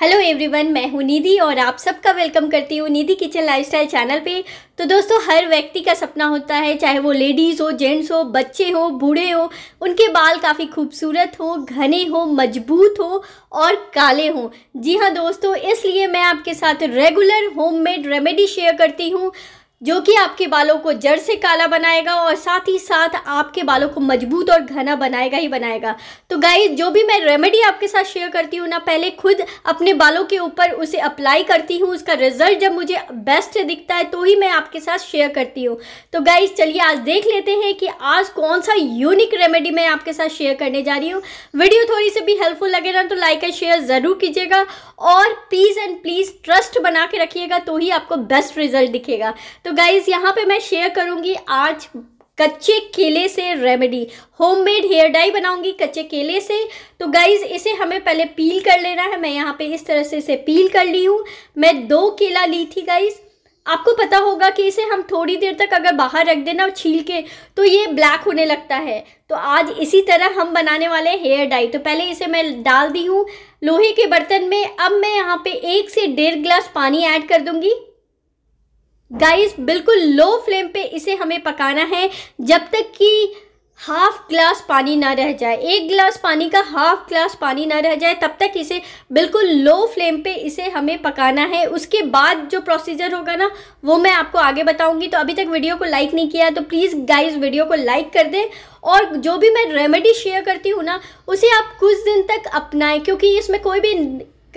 hello everyone मैं हूं निधि और आप सबका वेलकम करती हूं निधि किचन लाइफस्टाइल चैनल पे तो दोस्तों हर व्यक्ति का सपना होता है चाहे वो लेडीज़ हो जेंट्स हो बच्चे हो बूढ़े हो उनके बाल काफ़ी खूबसूरत हो घने हो मजबूत हो और काले हो जी हाँ दोस्तों इसलिए मैं आपके साथ रेगुलर होममेड रेमेडी शेयर करती हूँ जो कि आपके बालों को जड़ से काला बनाएगा और साथ ही साथ आपके बालों को मजबूत और घना बनाएगा ही बनाएगा तो गाय जो भी मैं रेमेडी आपके साथ शेयर करती हूँ ना पहले खुद अपने बालों के ऊपर उसे अप्लाई करती हूँ उसका रिजल्ट जब मुझे बेस्ट दिखता है तो ही मैं आपके साथ शेयर करती हूँ तो गाइज चलिए आज देख लेते हैं कि आज कौन सा यूनिक रेमेडी मैं आपके साथ शेयर करने जा रही हूँ वीडियो थोड़ी सी भी हेल्पफुल लगे ना तो लाइक एंड शेयर ज़रूर कीजिएगा और प्लीज़ एंड प्लीज़ ट्रस्ट बना के रखिएगा तो ही आपको बेस्ट रिजल्ट दिखेगा तो गाइज़ यहाँ पे मैं शेयर करूँगी आज कच्चे केले से रेमेडी होममेड हेयर डाई बनाऊंगी कच्चे केले से तो गाइज इसे हमें पहले पील कर लेना है मैं यहाँ पे इस तरह से इसे पील कर ली हूँ मैं दो केला ली थी गाइज आपको पता होगा कि इसे हम थोड़ी देर तक अगर बाहर रख देना छील के तो ये ब्लैक होने लगता है तो आज इसी तरह हम बनाने वाले हेयर डाई तो पहले इसे मैं डाल दी हूँ लोहे के बर्तन में अब मैं यहाँ पे एक से डेढ़ ग्लास पानी ऐड कर दूँगी गाइस बिल्कुल लो फ्लेम पे इसे हमें पकाना है जब तक कि हाफ ग्लास पानी ना रह जाए एक ग्लास पानी का हाफ ग्लास पानी ना रह जाए तब तक इसे बिल्कुल लो फ्लेम पे इसे हमें पकाना है उसके बाद जो प्रोसीजर होगा ना वो मैं आपको आगे बताऊंगी तो अभी तक वीडियो को लाइक नहीं किया तो प्लीज़ गाइस वीडियो को लाइक कर दें और जो भी मैं रेमेडी शेयर करती हूँ ना उसे आप कुछ दिन तक अपनाएं क्योंकि इसमें कोई भी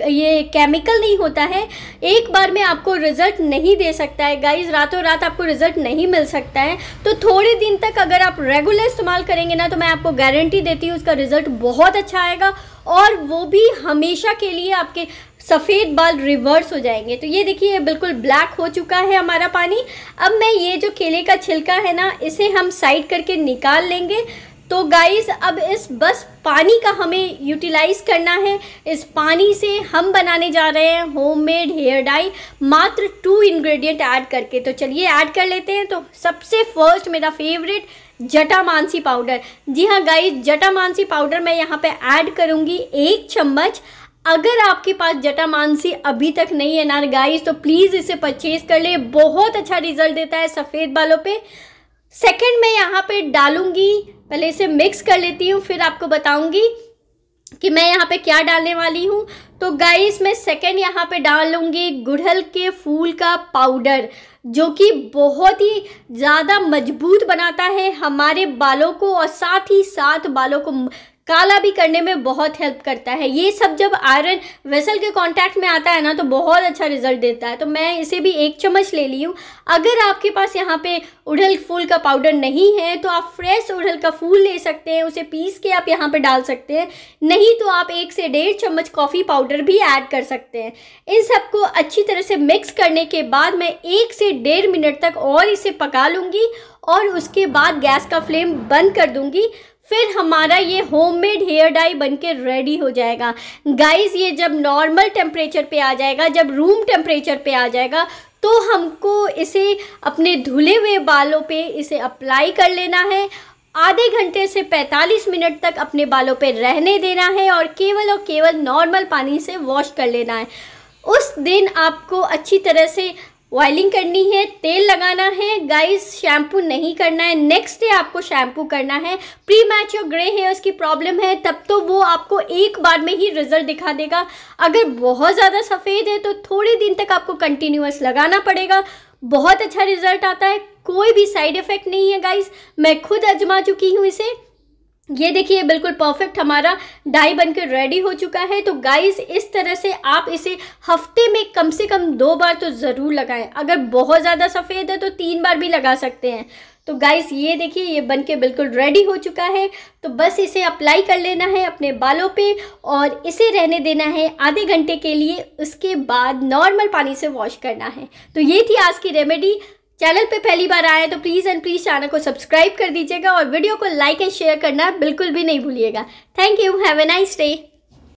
ये केमिकल नहीं होता है एक बार में आपको रिज़ल्ट नहीं दे सकता है गाइज रातों रात आपको रिज़ल्ट नहीं मिल सकता है तो थोड़े दिन तक अगर आप रेगुलर इस्तेमाल करेंगे ना तो मैं आपको गारंटी देती हूँ उसका रिज़ल्ट बहुत अच्छा आएगा और वो भी हमेशा के लिए आपके सफ़ेद बाल रिवर्स हो जाएंगे तो ये देखिए बिल्कुल ब्लैक हो चुका है हमारा पानी अब मैं ये जो केले का छिलका है ना इसे हम साइड करके निकाल लेंगे तो गाइस अब इस बस पानी का हमें यूटिलाइज़ करना है इस पानी से हम बनाने जा रहे हैं होममेड हेयर डाई मात्र टू इंग्रेडिएंट ऐड करके तो चलिए ऐड कर लेते हैं तो सबसे फर्स्ट मेरा फेवरेट जटा मानसी पाउडर जी हाँ गाइस जटा मानसी पाउडर मैं यहाँ पे ऐड करूँगी एक चम्मच अगर आपके पास जटा मानसी अभी तक नहीं है ना गाइस तो प्लीज़ इसे परचेज़ कर ले बहुत अच्छा रिजल्ट देता है सफ़ेद बालों पे सेकंड मैं यहाँ पे डालूंगी पहले इसे मिक्स कर लेती हूँ फिर आपको बताऊंगी कि मैं यहाँ पे क्या डालने वाली हूँ तो गाइस मैं सेकंड यहाँ पे डालूंगी गुड़हल के फूल का पाउडर जो कि बहुत ही ज़्यादा मजबूत बनाता है हमारे बालों को और साथ ही साथ बालों को काला भी करने में बहुत हेल्प करता है ये सब जब आयरन वेसल के कॉन्टैक्ट में आता है ना तो बहुत अच्छा रिजल्ट देता है तो मैं इसे भी एक चम्मच ले ली हूँ अगर आपके पास यहाँ पे उड़हल फूल का पाउडर नहीं है तो आप फ्रेश उड़हल का फूल ले सकते हैं उसे पीस के आप यहाँ पर डाल सकते हैं नहीं तो आप एक से डेढ़ चम्मच कॉफ़ी पाउडर भी ऐड कर सकते हैं इन सबको अच्छी तरह से मिक्स करने के बाद मैं एक से डेढ़ मिनट तक और इसे पका लूँगी और उसके बाद गैस का फ्लेम बंद कर दूँगी फिर हमारा ये होममेड हेयर डाई बनके रेडी हो जाएगा गाइस ये जब नॉर्मल टेम्परेचर पे आ जाएगा जब रूम टेम्परेचर पे आ जाएगा तो हमको इसे अपने धुले हुए बालों पे इसे अप्लाई कर लेना है आधे घंटे से 45 मिनट तक अपने बालों पे रहने देना है और केवल और केवल नॉर्मल पानी से वॉश कर लेना है उस दिन आपको अच्छी तरह से ऑयलिंग करनी है तेल लगाना है गाइस शैम्पू नहीं करना है नेक्स्ट डे आपको शैम्पू करना है प्री मैच और ग्रे हेयर्स की प्रॉब्लम है तब तो वो आपको एक बार में ही रिजल्ट दिखा देगा अगर बहुत ज़्यादा सफ़ेद है तो थोड़े दिन तक आपको कंटिन्यूस लगाना पड़ेगा बहुत अच्छा रिजल्ट आता है कोई भी साइड इफ़ेक्ट नहीं है गाइस मैं खुद आजमा चुकी हूँ इसे ये देखिए बिल्कुल परफेक्ट हमारा डाई बनकर रेडी हो चुका है तो गाइस इस तरह से आप इसे हफ्ते में कम से कम दो बार तो ज़रूर लगाएं अगर बहुत ज़्यादा सफ़ेद है तो तीन बार भी लगा सकते हैं तो गाइस ये देखिए ये बन के बिल्कुल रेडी हो चुका है तो बस इसे अप्लाई कर लेना है अपने बालों पे और इसे रहने देना है आधे घंटे के लिए उसके बाद नॉर्मल पानी से वॉश करना है तो ये थी आज की रेमेडी चैनल पे पहली बार आए तो प्लीज़ एंड प्लीज़ चैनल को सब्सक्राइब कर दीजिएगा और वीडियो को लाइक एंड शेयर करना बिल्कुल भी नहीं भूलिएगा thank you have a nice day